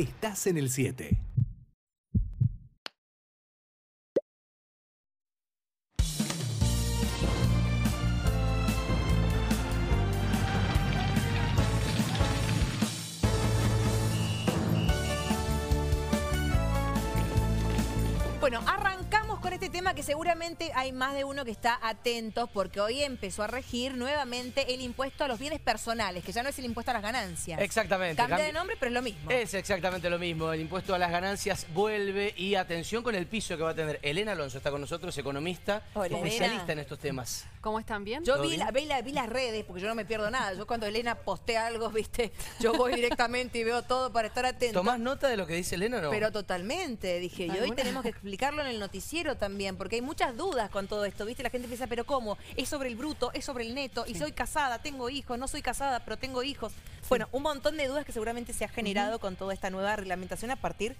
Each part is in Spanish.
Estás en el 7. Bueno, arrancamos con este tema que seguramente hay más de uno que está atento, porque hoy empezó a regir nuevamente el impuesto a los bienes personales, que ya no es el impuesto a las ganancias. Exactamente. Cambia de nombre, pero es lo mismo. Es exactamente lo mismo. El impuesto a las ganancias vuelve y atención con el piso que va a tener. Elena Alonso está con nosotros, economista, especialista en estos temas. ¿Cómo están bien? Yo vi, vi, las redes porque yo no me pierdo nada. Yo cuando Elena postea algo, viste, yo voy directamente y veo todo para estar atento. ¿Tomás nota de lo que dice Elena o no? Pero totalmente. Dije, y hoy tenemos que explicarlo en el noticiero también, porque hay muchas dudas con todo esto, ¿viste? La gente piensa, pero ¿cómo? ¿Es sobre el bruto? ¿Es sobre el neto? ¿Y soy casada? ¿Tengo hijos? ¿No soy casada, pero tengo hijos? Bueno, un montón de dudas que seguramente se ha generado con toda esta nueva reglamentación a partir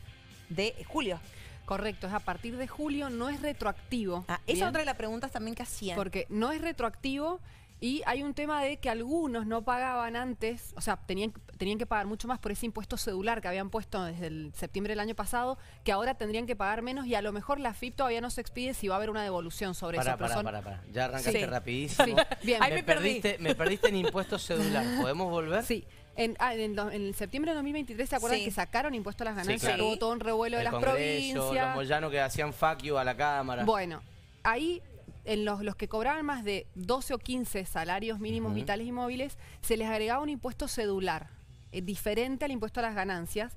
de julio. Correcto, es a partir de julio, no es retroactivo. Ah, esa es otra de las preguntas también que hacían. Porque no es retroactivo, y hay un tema de que algunos no pagaban antes, o sea, tenían, tenían que pagar mucho más por ese impuesto cedular que habían puesto desde el septiembre del año pasado, que ahora tendrían que pagar menos y a lo mejor la FIP todavía no se expide si va a haber una devolución sobre esa eso. Para, para, para, ya arrancaste rapidísimo. Bien. me, perdiste, me perdiste en impuestos cedular. ¿Podemos volver? Sí. En, ah, en, septiembre de 2023, ¿se acuerdan que sacaron impuesto a las ganancias? Hubo todo un revuelo de las provincias. Los moyanos que hacían fuck a la Cámara. Bueno, ahí en los, los que cobraban más de 12 o 15 salarios mínimos vitales y móviles, se les agregaba un impuesto cedular, eh, diferente al impuesto a las ganancias,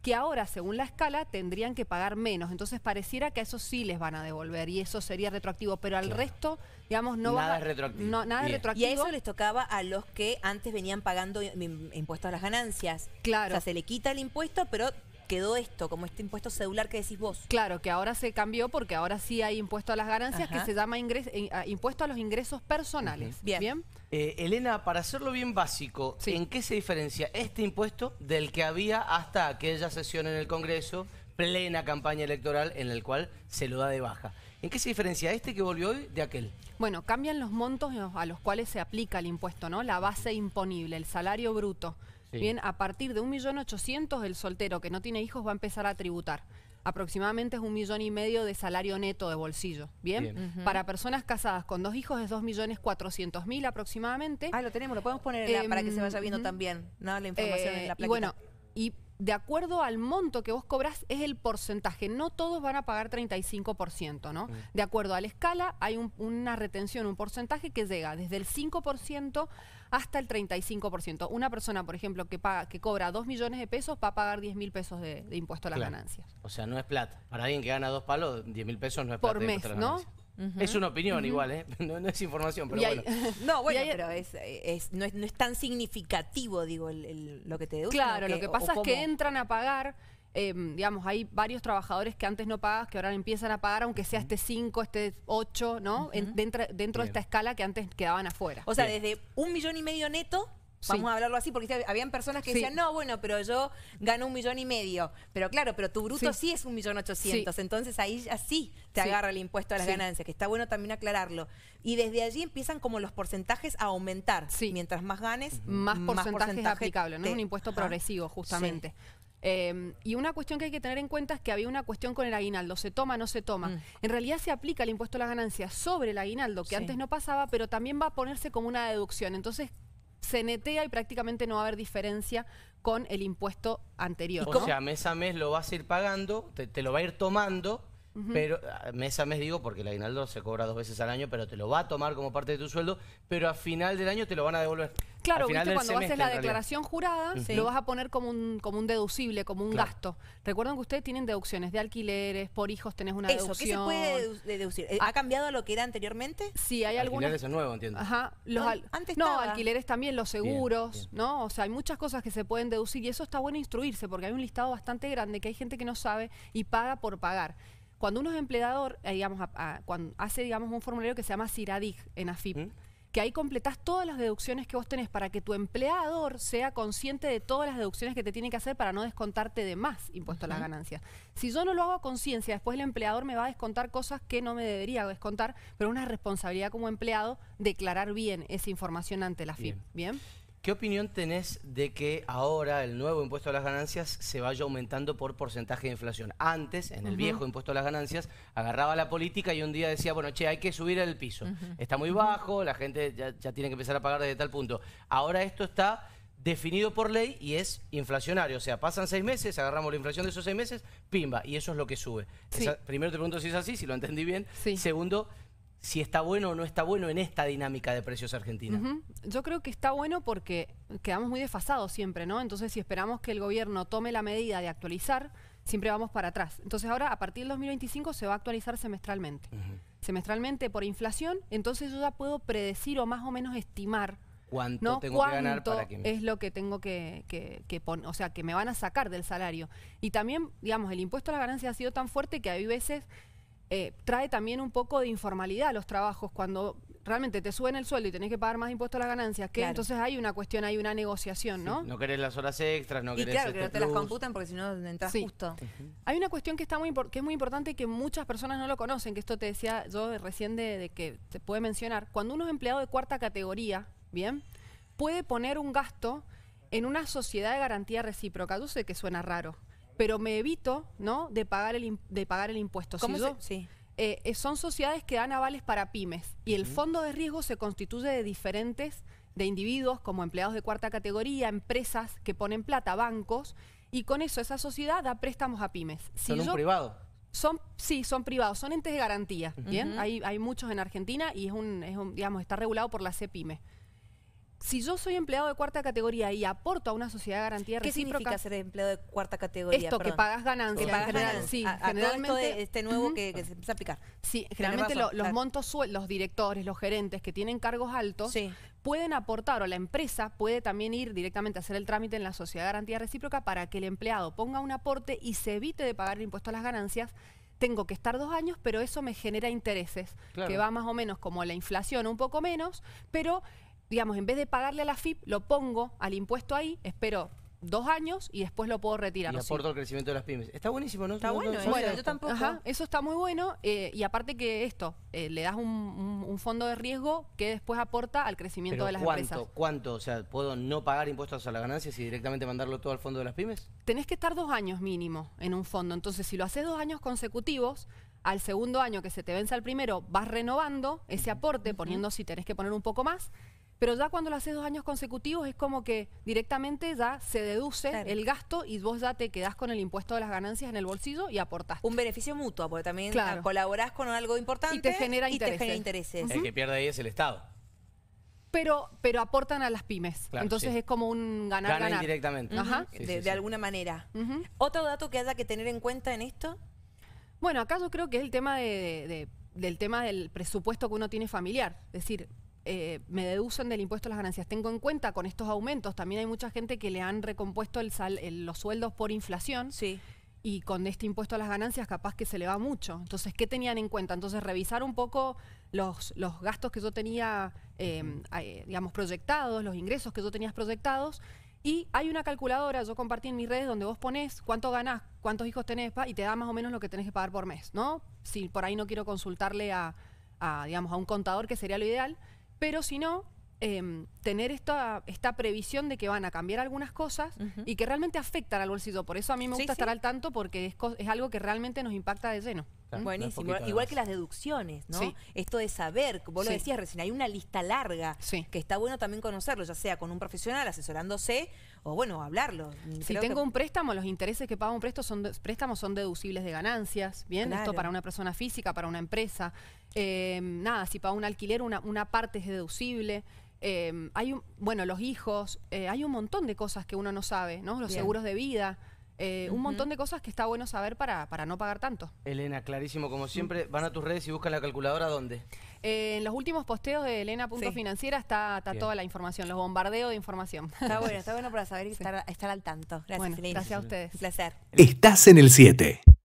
que ahora, según la escala, tendrían que pagar menos. Entonces pareciera que a eso sí les van a devolver y eso sería retroactivo, pero al resto, digamos, no nada va... Retroactivo. nada retroactivo. Y eso les tocaba a los que antes venían pagando impuestos a las ganancias. Claro. O sea, se le quita el impuesto, pero quedó esto, como este impuesto celular que decís vos. Claro, que ahora se cambió porque ahora sí hay impuesto a las ganancias que se llama eh, impuesto a los ingresos personales. Bien. Eh, Elena, para hacerlo bien básico, ¿en qué se diferencia este impuesto del que había hasta aquella sesión en el Congreso, plena campaña electoral, en la cual se lo da de baja? ¿En qué se diferencia este que volvió hoy de aquel? Bueno, cambian los montos a los cuales se aplica el impuesto, ¿no? La base imponible, el salario bruto. Bien, a partir de 1.800.000 el soltero que no tiene hijos va a empezar a tributar. Aproximadamente es un millón y medio de salario neto de bolsillo. Bien, para personas casadas con dos hijos es 2.400.000 aproximadamente. Ah, lo tenemos, lo podemos poner en la, em, para que se vaya viendo también, La información eh, en la plaquita. y de acuerdo al monto que vos cobras es el porcentaje. No todos van a pagar 35%, ¿no? Mm. De acuerdo a la escala hay una retención, un porcentaje que llega desde el 5% hasta el 35%. Una persona, por ejemplo, que paga que cobra 2 millones de pesos va a pagar 10 mil pesos de, impuesto a las ganancias. O sea, no es plata. Para alguien que gana dos palos, 10 mil pesos no es plata. Por mes, ¿no? Es una opinión igual, ¿eh? No, es información, pero bueno. no, bueno, pero es, no es, tan significativo, digo, lo que te deduce. Claro, lo que pasa es que entran a pagar... Em, digamos, hay varios trabajadores que antes no pagas, que ahora empiezan a pagar, aunque sea este 5, este 8, ¿no? dentro de esta escala que antes quedaban afuera. O sea, desde un millón y medio neto Vamos a hablarlo así, porque habían personas que decían, no, bueno, pero yo gano un millón y medio. Pero claro, pero tu bruto sí, es un millón ochocientos. Entonces ahí así te agarra el impuesto a las ganancias, que está bueno también aclararlo. Y desde allí empiezan como los porcentajes a aumentar. Mientras más ganes, más, porcentaje, aplicable, ¿no? Es un impuesto progresivo, justamente. Eh, y una cuestión que hay que tener en cuenta es que había una cuestión con el aguinaldo, se toma, o no se toma. Mm. En realidad se aplica el impuesto a las ganancias sobre el aguinaldo, que antes no pasaba, pero también va a ponerse como una deducción. Entonces se netea y prácticamente no va a haber diferencia con el impuesto anterior. O sea, mes a mes lo vas a ir pagando, te, lo va a ir tomando, pero ah, mes a mes digo porque el aguinaldo se cobra dos veces al año, pero te lo va a tomar como parte de tu sueldo, pero a final del año te lo van a devolver. Claro, cuando haces la declaración jurada, lo vas a poner como un, como un deducible, como un gasto. Recuerden que ustedes tienen deducciones de alquileres, por hijos tenés una Eso, deducción. ¿Qué se puede deducir? ¿Ha ah. cambiado lo que era anteriormente? Sí, hay algunos... Alquileres es nuevo, entiendo. Ajá. no, antes no alquileres también, los seguros, ¿no? O sea, hay muchas cosas que se pueden deducir y eso está bueno instruirse porque hay un listado bastante grande que hay gente que no sabe y paga por pagar. Cuando uno es empleador, eh, digamos, cuando hace digamos un formulario que se llama CIRADIG en AFIP. ¿Mm? que ahí completás todas las deducciones que vos tenés para que tu empleador sea consciente de todas las deducciones que te tiene que hacer para no descontarte de más impuesto a la ganancia. Si yo no lo hago a conciencia, después el empleador me va a descontar cosas que no me debería descontar, pero una responsabilidad como empleado declarar bien esa información ante la FIP. ¿Bien? ¿Qué opinión tenés de que ahora el nuevo impuesto a las ganancias se vaya aumentando por porcentaje de inflación? Antes, en el viejo impuesto a las ganancias, agarraba la política y un día decía, bueno, che, hay que subir el piso. Está muy bajo, la gente ya, tiene que empezar a pagar desde tal punto. Ahora esto está definido por ley y es inflacionario. O sea, pasan seis meses, agarramos la inflación de esos seis meses, pimba, y eso es lo que sube. primero te pregunto si es así, si lo entendí bien. Segundo, si está bueno o no está bueno en esta dinámica de precios argentina. Yo creo que está bueno porque quedamos muy desfasados siempre, ¿no? Entonces, si esperamos que el gobierno tome la medida de actualizar, siempre vamos para atrás. Entonces, ahora, a partir del 2025, se va a actualizar semestralmente. Semestralmente por inflación, entonces yo ya puedo predecir o más o menos estimar cuánto tengo que ganar para que es lo que tengo que, que poner, o sea, que me van a sacar del salario. Y también, digamos, el impuesto a la ganancia ha sido tan fuerte que hay veces eh, trae también un poco de informalidad a los trabajos cuando realmente te suben el sueldo y tenés que pagar más impuestos a las ganancias, que entonces hay una cuestión, hay una negociación, ¿no? No querés las horas extras, no querés... claro, este que no te las computan porque si no entras justo. Hay una cuestión que, está muy que es muy importante y que muchas personas no lo conocen, que esto te decía yo recién de, que se puede mencionar. Cuando uno es empleado de cuarta categoría, ¿bien? Puede poner un gasto en una sociedad de garantía recíproca. Yo que suena raro, pero me evito, ¿no? De pagar el, de pagar el impuesto. Eh, son sociedades que dan avales para pymes y el fondo de riesgo se constituye de diferentes, de individuos como empleados de cuarta categoría, empresas que ponen plata, bancos, y con eso esa sociedad da préstamos a pymes. son privados? Son, sí, son privados, son entes de garantía, ¿bien? hay, hay muchos en Argentina y es un, es un, digamos, está regulado por la CEPYME si yo soy empleado de cuarta categoría y aporto a una sociedad de garantía recíproca... ¿Qué significa ser empleado de cuarta categoría? Esto, que pagas ganancias. Sí, generalmente... este nuevo que, se empieza a aplicar. Sí, generalmente los montos montos, los directores, los gerentes que tienen cargos altos... pueden aportar o la empresa puede también ir directamente a hacer el trámite en la sociedad de garantía recíproca para que el empleado ponga un aporte y se evite de pagar el impuesto a las ganancias tengo que estar dos años, pero eso me genera intereses, que va más o menos como la inflación, un poco menos, pero digamos, en vez de pagarle a la FIP, lo pongo al impuesto ahí, espero dos años y después lo puedo retirar. Y aporto al crecimiento de las pymes. Está buenísimo, ¿no? Está bueno, bueno yo tampoco. eso está muy bueno eh, y aparte que esto, eh, le das un, fondo de riesgo que después aporta al crecimiento de las empresas. ¿Cuánto? O sea, ¿puedo no pagar impuestos a las ganancias y directamente mandarlo todo al fondo de las pymes? Tenés que estar dos años mínimo en un fondo. Entonces, si lo haces dos años consecutivos, al segundo año que se te vence el primero, vas renovando ese aporte, poniendo si tenés que poner un poco más pero ya cuando lo haces dos años consecutivos es como que directamente ya se deduce el gasto y vos ya te quedás con el impuesto de las ganancias en el bolsillo y aportás. Un beneficio mutuo, porque también ah, colaborás con algo importante y te genera, intereses. El que pierde ahí es el Estado. Pero, pero aportan a las pymes. Entonces es como un ganar, Ganan ganar. directamente. de, alguna manera. ¿Otro dato que haya que tener en cuenta en esto? Bueno, acá yo creo que es el tema del tema del presupuesto que uno tiene familiar. Es decir, eh, me deducen del impuesto a las ganancias. Tengo en cuenta con estos aumentos, también hay mucha gente que le han recompuesto los sueldos por inflación. Y con este impuesto a las ganancias capaz que se le va mucho. Entonces, ¿qué tenían en cuenta? Entonces, revisar un poco los, gastos que yo tenía, em, eh, digamos, proyectados, los ingresos que yo tenía proyectados y hay una calculadora, yo compartí en mis redes, donde vos ponés cuánto ganás, cuántos hijos tenés, y te da más o menos lo que tenés que pagar por mes, ¿no? Si por ahí no quiero consultarle a digamos, a un contador, que sería lo ideal, pero si no, em, tener esta, esta previsión de que van a cambiar algunas cosas y que realmente afectan al bolsillo. Por eso a mí me gusta estar al tanto porque es, es algo que realmente nos impacta de lleno. Buenísimo. Igual que las deducciones, ¿no? Esto de saber, vos lo decías recién, hay una lista larga que está bueno también conocerlo, ya sea con un profesional asesorándose o, bueno, hablarlo. Si tengo un préstamo, los intereses que pago un préstamo son, préstamos son deducibles de ganancias, ¿bien? Esto para una persona física, para una empresa. Eh, nada, si pago un alquiler, una, una parte es deducible. Eh, hay un, bueno, los hijos, eh, hay un montón de cosas que uno no sabe, ¿no? Los seguros de vida. Eh, un montón de cosas que está bueno saber para, para no pagar tanto. Elena, clarísimo, como siempre, van a tus redes y buscan la calculadora dónde. Eh, en los últimos posteos de Elena.financiera está, está toda la información, los bombardeos de información. Está bueno, está bueno para saber y estar, al tanto. Gracias, Gracias a ustedes. Un placer. Estás en el 7.